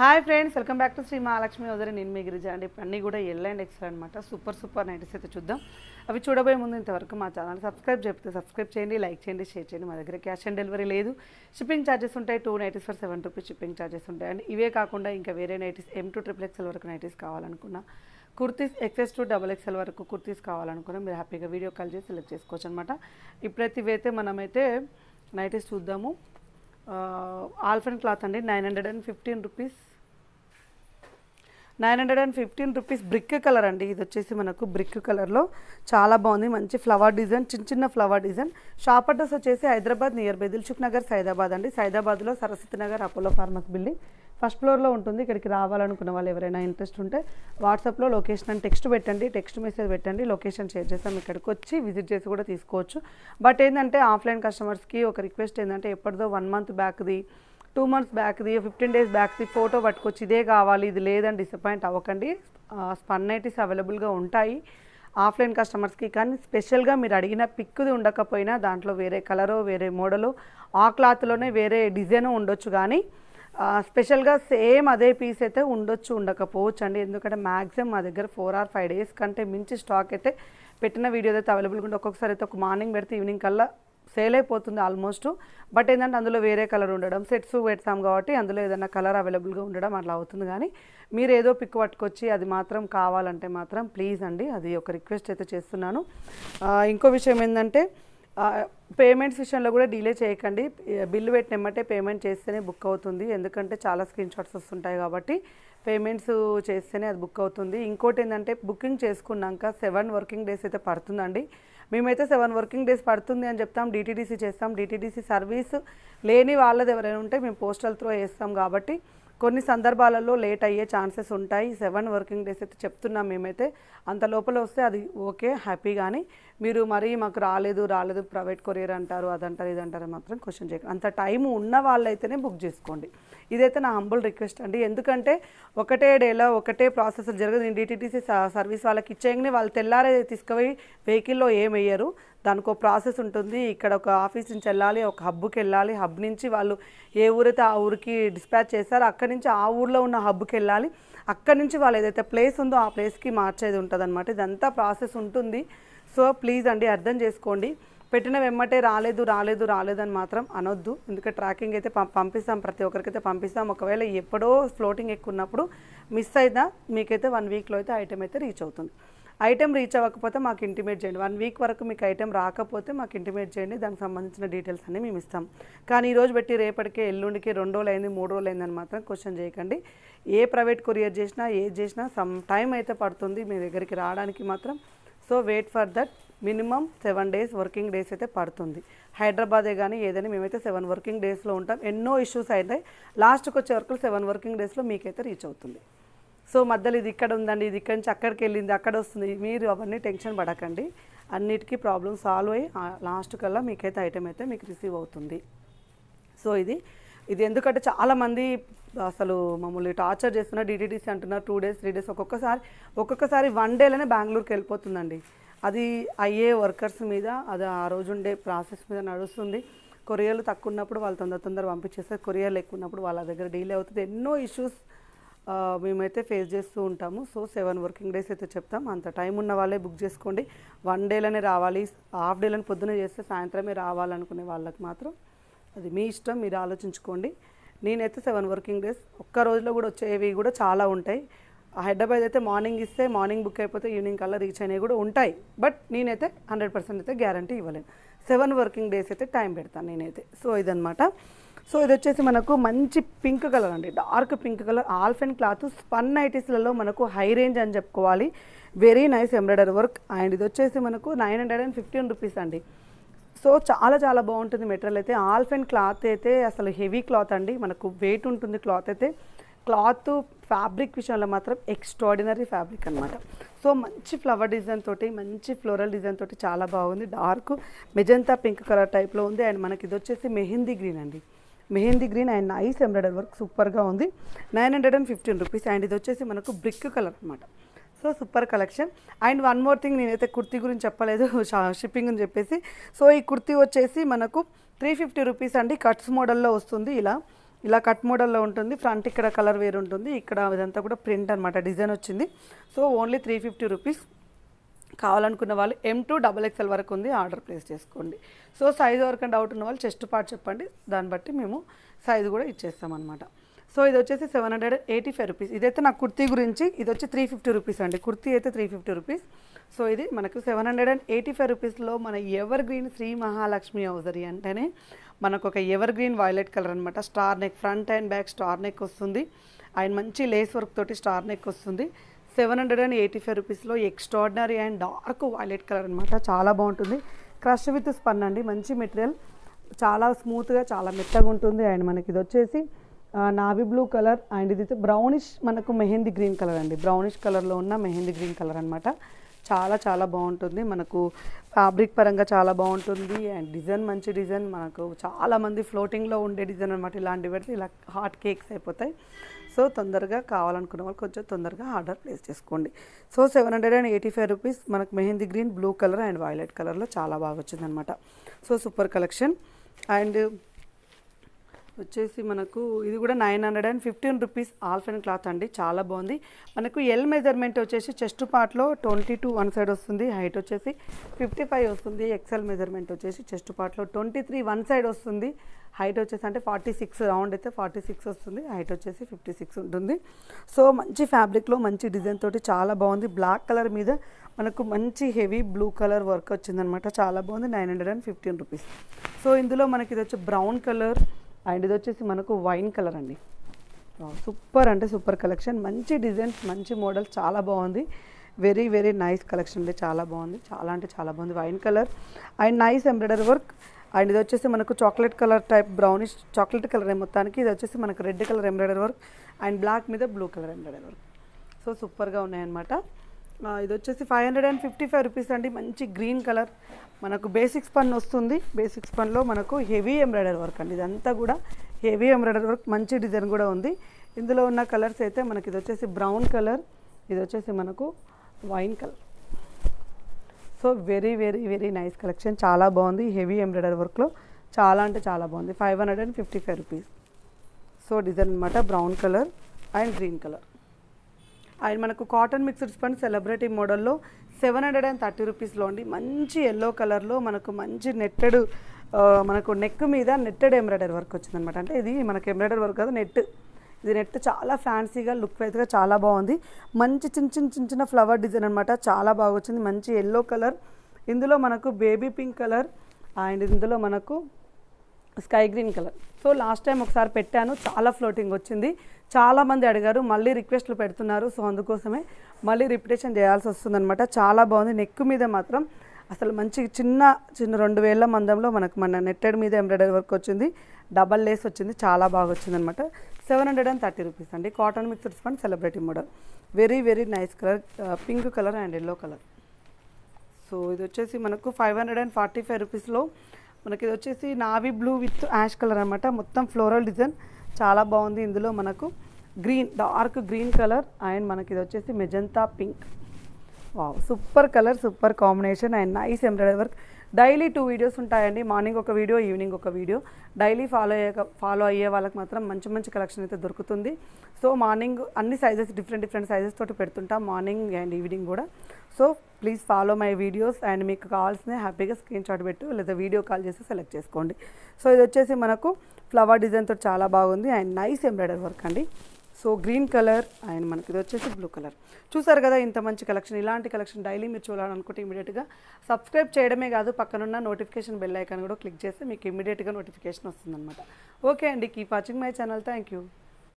hi friends welcome back to Shri Mahalakshmi ఉదయం నేను మీ గిరిజా అండి అన్నీ కూడా ఎల్ అండ్ ఎక్సెల్ అనమాట సూపర్ సూపర్ నైటీస్ అయితే చూద్దాం అవి చూడబోయే ముందు ఇంతవరకు మా ఛానల్ సబ్స్క్రైబ్ చెప్తే సబ్స్క్రైబ్ చేయండి లైక్ చేయండి షేర్ చేయండి మా దగ్గర క్యాష్ ఆన్ డెలివరీ లేదు షిప్పింగ్ ఛార్జెస్ ఉంటాయి two nighties for seven rupees shipping charges ఉంటాయి అండ్ ఇవే కాకుండా ఇంకా వేరే nighties M to triple XL వరకు నైటీస్ కావాలనుకున్నా kurtis XS to double XL వరకు కుర్తీస్ కావాలనుకున్నా మీరు హ్యాపీగా వీడియో కాల్ చేసి సెలెక్ట్ చేసుకోవచ్చు అనమాట ఇప్పుడైతే ఇవైతే మనమైతే నైటీస్ చూద్దాము ఆల్ఫెన్ క్లాత్ అండి nine hundred and fifteen rupees nine hundred and fifteen rupees brick colour అండి ఇది వచ్చేసి మనకు బ్రిక్ కలర్లో చాలా బాగుంది మంచి ఫ్లవర్ డిజైన్ చిన్న చిన్న ఫ్లవర్ డిజైన్ షాప్ అడ్రస్ వచ్చేసి హైదరాబాద్ నియర్ బై నగర్ సైదాబాద్ అండి సైదాబాద్లో Saraswati Nagar Apollo pharmacy building first ఫ్లోర్లో ఉంటుంది ఇక్కడికి రావాలనుకున్న వాళ్ళు ఎవరైనా ఇంట్రెస్ట్ ఉంటే వాట్సాప్లో లొకేషన్ అని టెక్స్ట్ పెట్టండి టెక్స్ట్ మెసేజ్ పెట్టండి లొకేషన్ షేర్ చేస్తాం ఇక్కడికి వచ్చి విజిట్ చేసి కూడా తీసుకోవచ్చు బట్ ఏంటంటే ఆఫ్లైన్ కస్టమర్స్కి ఒక రిక్వెస్ట్ ఏంటంటే ఎప్పటిదో వన్ మంత్ బ్యాక్ది టూ మంత్స్ బ్యాక్ది ఫిఫ్టీన్ డేస్ బ్యాక్ది ఫోటో పట్టుకొచ్చి ఇదే కావాలి ఇది లేదని డిసప్పాయింట్ అవ్వకండి స్పన్నైటిస్ అవైలబుల్గా ఉంటాయి ఆఫ్లైన్ కస్టమర్స్కి కానీ స్పెషల్గా మీరు అడిగిన పిక్కుది ఉండకపోయినా దాంట్లో వేరే కలరు వేరే మోడలు ఆ క్లాత్లోనే వేరే డిజైన్ ఉండొచ్చు కానీ స్పెషల్గా సేమ్ అదే పీస్ అయితే ఉండొచ్చు ఉండకపోవచ్చు అండి ఎందుకంటే మ్యాక్సిమం మా దగ్గర ఫోర్ ఆర్ ఫైవ్ డేస్ కంటే మించి స్టాక్ అయితే పెట్టిన వీడియో అయితే అవైలబుల్గా ఉంటే ఒక్కొక్కసారి అయితే ఒక మార్నింగ్ పెడితే ఈవినింగ్ కల్లా సేల్ అయిపోతుంది ఆల్మోస్ట్ బట్ ఏంటంటే అందులో వేరే కలర్ ఉండడం సెట్స్ పెడతాం కాబట్టి అందులో ఏదైనా కలర్ అవైలబుల్గా ఉండడం అట్లా అవుతుంది కానీ మీరు ఏదో పిక్ పట్టుకొచ్చి అది మాత్రం కావాలంటే మాత్రం ప్లీజ్ అండి అది ఒక రిక్వెస్ట్ అయితే చేస్తున్నాను ఇంకో విషయం ఏంటంటే పేమెంట్స్ విషయంలో కూడా డిలే చేయకండి బిల్లు పెట్టినమ్మంటే పేమెంట్ చేస్తేనే బుక్ అవుతుంది ఎందుకంటే చాలా స్క్రీన్ షాట్స్ వస్తుంటాయి కాబట్టి పేమెంట్స్ చేస్తేనే అది బుక్ అవుతుంది ఇంకోటి ఏంటంటే బుకింగ్ చేసుకున్నాక సెవెన్ వర్కింగ్ డేస్ అయితే పడుతుందండి మేమైతే సెవెన్ వర్కింగ్ డేస్ పడుతుంది అని చెప్తాం డిటీడీసీ చేస్తాం డిటీడీసీ సర్వీస్ లేని వాళ్ళది ఎవరైనా ఉంటే మేము పోస్టల్ త్రో వేస్తాం కాబట్టి కొన్ని సందర్భాలలో లేట్ అయ్యే ఛాన్సెస్ ఉంటాయి సెవెన్ వర్కింగ్ డేస్ అయితే చెప్తున్నాం మేమైతే అంత లోపల వస్తే అది ఓకే హ్యాపీ కానీ మీరు మరీ మాకు రాలేదు రాలేదు ప్రైవేట్ కొరియర్ అంటారు అదంటారు ఇదంటారు మాత్రం క్వశ్చన్ చేయకండి అంత టైం ఉన్న వాళ్ళైతేనే బుక్ చేసుకోండి ఇదైతే నా హంబుల్ రిక్వెస్ట్ అండి ఎందుకంటే ఒకటే డేలో ఒకటే ప్రాసెస్ జరగదు నేను డిటీటీసీ సర్వీస్ వాళ్ళకి ఇచ్చేయంగానే వాళ్ళు తెల్లారే తీసుకుపోయి వెహికల్లో ఏమయ్యారు దానికి ఒక ప్రాసెస్ ఉంటుంది ఇక్కడ ఒక ఆఫీస్ నుంచి వెళ్ళాలి ఒక హబ్కి వెళ్ళాలి హబ్ నుంచి వాళ్ళు ఏ ఊరైతే ఆ ఊరికి డిస్పాచ్ చేస్తారు అక్కడి నుంచి ఆ ఊర్లో ఉన్న హబ్కి వెళ్ళాలి అక్కడి నుంచి వాళ్ళు ఏదైతే ప్లేస్ ఉందో ఆ ప్లేస్కి మార్చేది ఉంటుంది ఇదంతా ప్రాసెస్ ఉంటుంది సో ప్లీజ్ అండి అర్థం చేసుకోండి పెట్టిన వెమ్మటే రాలేదు రాలేదు రాలేదని మాత్రం అనొద్దు ఎందుకంటే ట్రాకింగ్ అయితే పంపిస్తాం ప్రతి ఒక్కరికైతే పంపిస్తాం ఒకవేళ ఎప్పుడో ఫ్లోటింగ్ ఎక్కువ ఉన్నప్పుడు మిస్ అయినా మీకైతే వన్ వీక్లో అయితే ఐటెం అయితే రీచ్ అవుతుంది ఐటెం రీచ్ అవ్వకపోతే మాకు ఇంటిమేట్ చేయండి వన్ వీక్ వరకు మీకు ఐటెం రాకపోతే మాకు ఇంటిమేట్ చేయండి దానికి సంబంధించిన డీటెయిల్స్ అన్నీ మేము ఇస్తాం కానీ ఈరోజు పెట్టి రేపటికే ఎల్లుండికి రెండు రోజులు అయింది మూడు రోజులు అయిందని మాత్రం క్వశ్చన్ చేయకండి ఏ ప్రైవేట్ కొరియర్ చేసినా ఏది చేసినా సమ్ టైం అయితే పడుతుంది మీ దగ్గరికి రావడానికి మాత్రం so wait for that minimum seven days working days అయితే పడుతుంది హైదరాబాదే కానీ ఏదైనా మేమైతే సెవెన్ వర్కింగ్ డేస్లో ఉంటాం ఎన్నో ఇష్యూస్ అయితే లాస్ట్కి వచ్చే వరకు సెవెన్ వర్కింగ్ డేస్లో మీకైతే రీచ్ అవుతుంది సో మధ్యలో ఇది ఇక్కడ ఉందండి ఇది ఇక్కడి నుంచి అక్కడికి వెళ్ళింది అక్కడ వస్తుంది మీరు అవన్నీ టెన్షన్ పడకండి అన్నిటికీ ప్రాబ్లమ్ సాల్వ్ అయ్యి లాస్ట్ కల్లా మీకైతే ఐటెం అయితే మీకు రిసీవ్ అవుతుంది సో ఇది ఇది ఎందుకంటే చాలామంది అసలు మమ్మల్ని టార్చర్ చేస్తున్నారు డిటిటీసీ అంటున్నారు టూ డేస్ త్రీ డేస్ ఒక్కొక్కసారి ఒక్కొక్కసారి వన్ డేలోనే బెంగళూరుకి వెళ్ళిపోతుందండి అది అయ్యే వర్కర్స్ మీద అది ఆ రోజుండే ప్రాసెస్ మీద నడుస్తుంది కొరియర్లు తక్కువ ఉన్నప్పుడు వాళ్ళు తొందర తొందర పంపించేస్తారు కొరియర్లు ఎక్కువ ఉన్నప్పుడు వాళ్ళ దగ్గర డీలే అవుతుంది ఎన్నో ఇష్యూస్ మేమైతే ఫేస్ చేస్తూ ఉంటాము సో సెవెన్ వర్కింగ్ డేస్ అయితే చెప్తాం అంత టైం ఉన్న వాళ్ళే బుక్ చేసుకోండి వన్ డేలోనే రావాలి హాఫ్ డేలోనే పొద్దున్నే చేస్తే సాయంత్రమే రావాలనుకునే వాళ్ళకి మాత్రం అది మీ ఇష్టం మీరు ఆలోచించుకోండి నేనైతే సెవెన్ వర్కింగ్ డేస్ ఒక్క రోజులో కూడా వచ్చేవి కూడా చాలా ఉంటాయి ఆ హైదరాబాద్ అయితే మార్నింగ్ ఇస్తే మార్నింగ్ బుక్ అయిపోతే ఈవినింగ్ కల్లా రీచ్ అయినవి కూడా ఉంటాయి బట్ నేనైతే హండ్రెడ్ పర్సెంట్ అయితే గ్యారంటీ ఇవ్వలేను సెవెన్ వర్కింగ్ డేస్ అయితే టైం పెడతాను నేనైతే సో ఇదనమాట సో ఇది వచ్చేసి మనకు మంచి పింక్ కలర్ అండి dark pink colour alpine cloth spun నైటీస్లలో మనకు హై రేంజ్ అని చెప్పుకోవాలి very nice embroider work and ఇది వచ్చేసి మనకు nine hundred and fifteen rupees అండి సో చాలా చాలా బాగుంటుంది మెటీరియల్ అయితే ఆల్ఫెన్ క్లాత్ అయితే అసలు హెవీ క్లాత్ అండి మనకు వెయిట్ ఉంటుంది క్లాత్ అయితే క్లాత్ ఫ్యాబ్రిక్ విషయంలో మాత్రం ఎక్స్ట్రాడినరీ ఫ్యాబ్రిక్ అనమాట సో మంచి ఫ్లవర్ డిజైన్ తోటి మంచి ఫ్లోరల్ డిజైన్ తోటి చాలా బాగుంది డార్క్ మెజంతా పింక్ కలర్ టైప్లో ఉంది అండ్ మనకి ఇది వచ్చేసి మెహందీ గ్రీన్ అండి mehndi green and nice embroider work సూపర్గా ఉంది nine hundred and fifteen rupees and ఇది వచ్చేసి మనకు బ్రిక్ కలర్ అనమాట so super collection and one more thing నేనైతే కుర్తీ గురించి చెప్పలేదు షిప్పింగ్ అని చెప్పేసి సో ఈ కుర్తీ వచ్చేసి మనకు త్రీ ఫిఫ్టీ రూపీస్ అండి కట్స్ మోడల్లో వస్తుంది ఇలా ఇలా కట్ మోడల్లో ఉంటుంది ఫ్రంట్ ఇక్కడ కలర్ వేరు ఉంటుంది ఇక్కడ ఇదంతా కూడా ప్రింట్ అనమాట డిజైన్ వచ్చింది so only three fifty rupees కావాలనుకున్న వాళ్ళు ఎం టూ డబల్ ఎక్స్ఎల్ వరకు ఉంది ఆర్డర్ ప్లేస్ చేసుకోండి సో సైజ్ వరకు డౌట్ ఉన్న వాళ్ళు చెస్ట్ పార్ట్ చెప్పండి దాన్ని బట్టి మేము సైజు కూడా ఇచ్చేస్తామన్నమాట సో ఇది వచ్చేసి seven hundred eighty five rupees ఇదైతే నా కుర్తీ గురించి ఇది వచ్చి త్రీ ఫిఫ్టీ రూపీస్ అండి కుర్తీ అయితే త్రీ ఫిఫ్టీ రూపీస్ సో ఇది మనకు seven hundred and eighty five రూపీస్లో మన ఎవర్ గ్రీన్ శ్రీ మహాలక్ష్మి ఔజరీ అంటేనే మనకు ఒక ఎవర్ గ్రీన్ వైలెట్ కలర్ అనమాట star neck front and back star neck వస్తుంది అండ్ మంచి లేస్ వర్క్ తోటి స్టార్ నెక్ వస్తుంది seven hundred and eighty five రూపీస్లో extraordinary and dark violet colour అనమాట చాలా బాగుంటుంది క్రష్ విత్ స్పన్ అండి మంచి మెటీరియల్ చాలా స్మూత్గా చాలా మెత్తగా ఉంటుంది అండ్ మనకి ఇది వచ్చేసి నావీ బ్లూ కలర్ అండ్ ఇది బ్రౌనిష్ మనకు మెహందీ గ్రీన్ కలర్ అండి బ్రౌనిష్ కలర్లో ఉన్న మెహందీ గ్రీన్ కలర్ అనమాట చాలా చాలా బాగుంటుంది మనకు ఫ్యాబ్రిక్ పరంగా చాలా బాగుంటుంది అండ్ డిజైన్ మంచి డిజైన్ మనకు చాలామంది ఫ్లోటింగ్లో ఉండే డిజైన్ అనమాట ఇలాంటివి పెడితే ఇలా హాట్ కేక్స్ అయిపోతాయి సో తొందరగా కావాలనుకున్న వాళ్ళు కొంచెం తొందరగా ఆర్డర్ ప్లేస్ చేసుకోండి so seven hundred and eighty five rupees మనకు mehndi green blue colour and violet కలర్లో చాలా బాగా వచ్చిందనమాట సో సూపర్ కలెక్షన్ అండ్ వచ్చేసి మనకు ఇది కూడా nine hundred and fifteen rupees ఆల్ఫెన్ క్లాత్ అండి చాలా బాగుంది మనకు ఎల్ మెజర్మెంట్ వచ్చేసి చెస్ట్ పార్ట్లో ట్వంటీ టూ వన్ సైడ్ వస్తుంది హైట్ వచ్చేసి ఫిఫ్టీ ఫైవ్ వస్తుంది ఎక్సెల్ మెజర్మెంట్ వచ్చేసి చెస్ట్ పార్ట్లో ట్వంటీ త్రీ వన్ సైడ్ వస్తుంది హైట్ వచ్చేసి అంటే ఫార్టీ సిక్స్ రౌండ్ అయితే ఫార్టీ సిక్స్ వస్తుంది హైట్ వచ్చేసి ఫిఫ్టీ సిక్స్ ఉంటుంది సో మంచి ఫ్యాబ్రిక్లో మంచి డిజైన్ తోటి చాలా బాగుంది బ్లాక్ కలర్ మీద మనకు మంచి హెవీ బ్లూ కలర్ వర్క్ వచ్చిందనమాట చాలా బాగుంది nine hundred and fifteen rupees so ఇందులో మనకి ఇది వచ్చి బ్రౌన్ కలర్ అండ్ ఇది వచ్చేసి మనకు వైన్ కలర్ అండి సూపర్ అంటే సూపర్ కలెక్షన్ మంచి డిజైన్స్ మంచి మోడల్స్ చాలా బాగుంది వెరీ వెరీ నైస్ కలెక్షన్ అండి చాలా బాగుంది చాలా అంటే చాలా బాగుంది wine colour and nice embroidery work and ఇది వచ్చేసి మనకు chocolate colour type brownish chocolate colour మొత్తానికి ఇది వచ్చేసి మనకు red colour embroidery work and black మీద blue colour embroidery work so సూపర్గా ఉన్నాయన్నమాట ఇది వచ్చేసి five hundred and fifty five rupees అండి మంచి గ్రీన్ కలర్ మనకు బేసిక్స్ పన్ను వస్తుంది బేసిక్స్ పన్లో మనకు హెవీ ఎంబ్రాయిడరీ వర్క్ అండి ఇదంతా కూడా హెవీ ఎంబ్రాయిడరీ వర్క్ మంచి డిజైన్ కూడా ఉంది ఇందులో ఉన్న కలర్స్ అయితే మనకి ఇది వచ్చేసి బ్రౌన్ కలర్ ఇది వచ్చేసి మనకు wine colour so very very very nice collection చాలా బాగుంది హెవీ ఎంబ్రాయిడరీ వర్క్లో చాలా అంటే చాలా బాగుంది five hundred and fifty five rupees so design అనమాట brown colour and green colour and మనకు కాటన్ మిక్స్డ్ స్పండ్ సెలబ్రిటీ మోడల్లో సెవెన్ హండ్రెడ్ అండ్ థర్టీ రూపీస్లో అండి మంచి ఎల్లో కలర్లో మనకు మంచి నెట్టెడ్ మనకు నెక్ మీద నెట్టెడ్ ఎంబ్రాయిడరీ వర్క్ వచ్చిందనమాట అంటే ఇది మనకు ఎంబ్రాయిడరీ వర్క్ కాదు నెట్ ఇది నెట్ చాలా ఫ్యాన్సీగా లుక్ వైజ్గా చాలా బాగుంది మంచి చిన్న చిన్న చిన్న చిన్న ఫ్లవర్ డిజైన్ అనమాట చాలా బాగా వచ్చింది మంచి ఎల్లో కలర్ ఇందులో మనకు బేబీ పింక్ కలర్ అండ్ ఇందులో మనకు sky green colour so last time ఒకసారి పెట్టాను చాలా ఫ్లోటింగ్ వచ్చింది చాలామంది అడిగారు మళ్ళీ రిక్వెస్ట్లు పెడుతున్నారు సో అందుకోసమే మళ్ళీ రిపిటేషన్ చేయాల్సి వస్తుందనమాట చాలా బాగుంది నెక్ మీద మాత్రం అసలు మంచి చిన్న చిన్న రెండు వేల మందంలో మనకు మన నెట్టెడ్ మీద ఎంబ్రాయిడరీ వర్క్ వచ్చింది డబల్ లేస్ వచ్చింది చాలా బాగా వచ్చిందనమాట seven hundred and thirty rupees అండి కాటన్ మిక్స్డ్ ఫండ్ celebrity model very very nice colour pink colour and yellow colour so ఇది వచ్చేసి మనకు five hundred and forty five రూపీస్లో మనకి ఇది వచ్చేసి navy blue with ash colour అనమాట మొత్తం ఫ్లోరల్ డిజైన్ చాలా బాగుంది ఇందులో మనకు green dark green colour and మనకి ఇది వచ్చేసి magenta pink wow super colour super combination and nice embroidery work daily two videos ఉంటాయండి మార్నింగ్ ఒక వీడియో ఈవినింగ్ ఒక వీడియో డైలీ ఫాలో అయ్యే ఫాలో అయ్యే వాళ్ళకి మాత్రం మంచి మంచి కలెక్షన్ అయితే దొరుకుతుంది సో మార్నింగ్ అన్ని సైజెస్ డిఫరెంట్ డిఫరెంట్ సైజెస్ తోటి పెడుతుంటాం మార్నింగ్ అండ్ ఈవినింగ్ కూడా so please follow my videos and మీకు కావాల్సిన హ్యాపీగా స్క్రీన్ షాట్ పెట్టు లేదా వీడియో కాల్ చేసి సెలెక్ట్ చేసుకోండి సో ఇది వచ్చేసి మనకు ఫ్లవర్ డిజైన్తో చాలా బాగుంది అండ్ నైస్ ఎంబ్రాయిడర్ వర్క్ అండి సో గ్రీన్ కలర్ అండ్ మనకి ఇది వచ్చేసి బ్లూ కలర్ చూసారు కదా ఇంత మంచి కలెక్షన్ ఇలాంటి కలెక్షన్ డైలీ మీరు చూడాలనుకుంటే ఇమీడియట్గా సబ్స్క్రైబ్ చేయడమే కాదు పక్కనున్న నోటిఫికేషన్ బెల్ ఐకాన్ కూడా క్లిక్ చేస్తే మీకు ఇమీడియట్గా నోటిఫికేషన్ వస్తుందన్నమాట ఓకే అండి keep watching my channel thank you